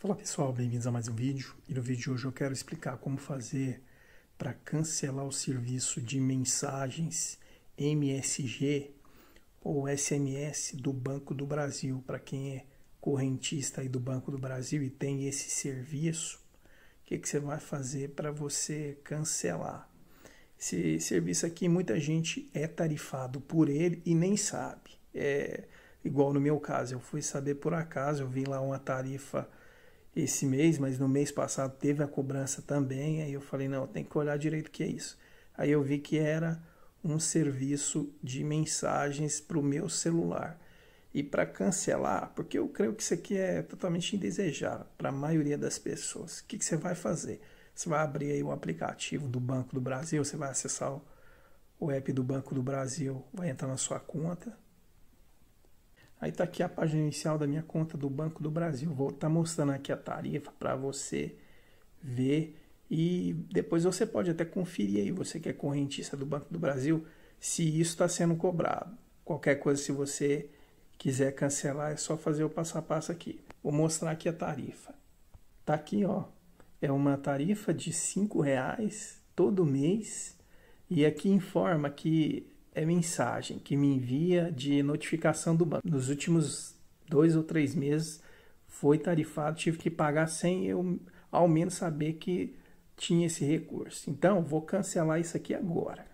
Fala pessoal, bem-vindos a mais um vídeo. E no vídeo de hoje eu quero explicar como fazer para cancelar o serviço de mensagens MSG ou SMS do Banco do Brasil. Para quem é correntista aí do Banco do Brasil e tem esse serviço, o que, que você vai fazer para você cancelar? Esse serviço aqui, muita gente é tarifado por ele e nem sabe. É igual no meu caso, eu fui saber por acaso, eu vi lá uma tarifa esse mês, mas no mês passado teve a cobrança também. Aí eu falei, não, tem que olhar direito o que é isso. Aí eu vi que era um serviço de mensagens para o meu celular. E para cancelar, porque eu creio que isso aqui é totalmente indesejável para a maioria das pessoas. O que, que você vai fazer? Você vai abrir aí o um aplicativo do Banco do Brasil, você vai acessar o, o app do Banco do Brasil, vai entrar na sua conta, Aí está aqui a página inicial da minha conta do Banco do Brasil. Vou estar tá mostrando aqui a tarifa para você ver e depois você pode até conferir aí, você que é correntista do Banco do Brasil, se isso está sendo cobrado. Qualquer coisa, se você quiser cancelar, é só fazer o passo a passo aqui. Vou mostrar aqui a tarifa. Tá aqui, ó. É uma tarifa de R$ reais todo mês. E aqui informa que é mensagem que me envia de notificação do banco. Nos últimos dois ou três meses foi tarifado, tive que pagar sem eu ao menos saber que tinha esse recurso. Então, vou cancelar isso aqui agora.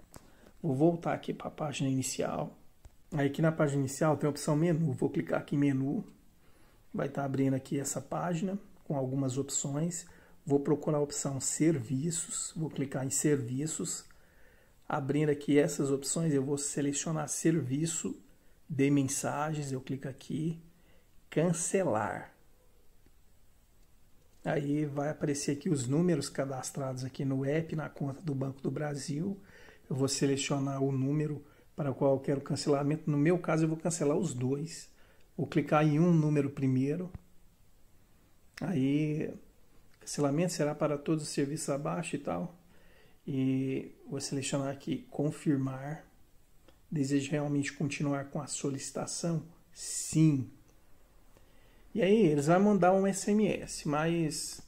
Vou voltar aqui para a página inicial. Aí aqui na página inicial tem a opção menu. Vou clicar aqui em menu. Vai estar tá abrindo aqui essa página com algumas opções. Vou procurar a opção serviços. Vou clicar em serviços abrindo aqui essas opções, eu vou selecionar serviço de mensagens, eu clico aqui, cancelar. Aí vai aparecer aqui os números cadastrados aqui no app, na conta do Banco do Brasil. Eu vou selecionar o número para o qual eu quero cancelamento. No meu caso, eu vou cancelar os dois. Vou clicar em um número primeiro. Aí, cancelamento será para todos os serviços abaixo e tal e vou selecionar aqui confirmar. Deseja realmente continuar com a solicitação? Sim. E aí eles vão mandar um SMS, mas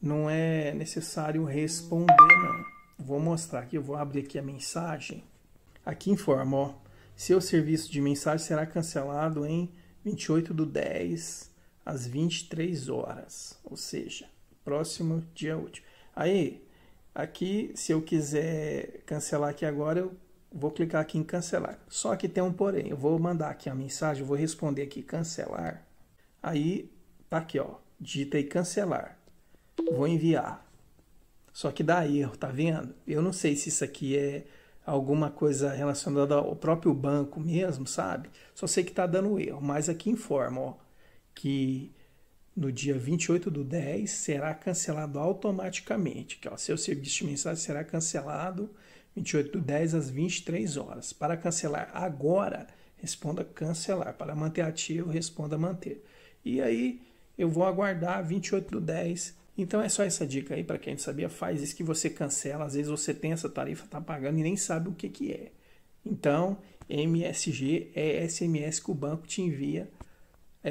não é necessário responder não. Vou mostrar aqui, eu vou abrir aqui a mensagem. Aqui informa, ó, seu serviço de mensagem será cancelado em 28 do 10 às 23 horas, ou seja, próximo dia útil. Aí, Aqui, se eu quiser cancelar aqui agora, eu vou clicar aqui em cancelar. Só que tem um porém, eu vou mandar aqui a mensagem, vou responder aqui cancelar. Aí tá aqui, ó, digitei cancelar. Vou enviar. Só que dá erro, tá vendo? Eu não sei se isso aqui é alguma coisa relacionada ao próprio banco mesmo, sabe? Só sei que tá dando erro, mas aqui informa, ó, que no dia 28 do 10, será cancelado automaticamente. Que, ó, seu serviço de mensagem será cancelado 28 do 10 às 23 horas. Para cancelar agora, responda cancelar. Para manter ativo, responda manter. E aí, eu vou aguardar 28 do 10. Então é só essa dica aí para quem não sabia, faz isso que você cancela. Às vezes você tem essa tarifa, tá pagando e nem sabe o que, que é. Então, MSG é SMS que o banco te envia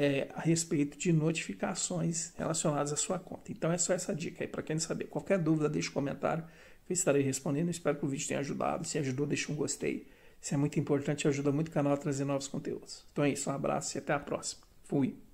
é, a respeito de notificações relacionadas à sua conta. Então é só essa dica aí para quem não saber. Qualquer dúvida, deixe um comentário que eu estarei respondendo. Espero que o vídeo tenha ajudado. Se ajudou, deixe um gostei. Isso é muito importante e ajuda muito o canal a trazer novos conteúdos. Então é isso, um abraço e até a próxima. Fui!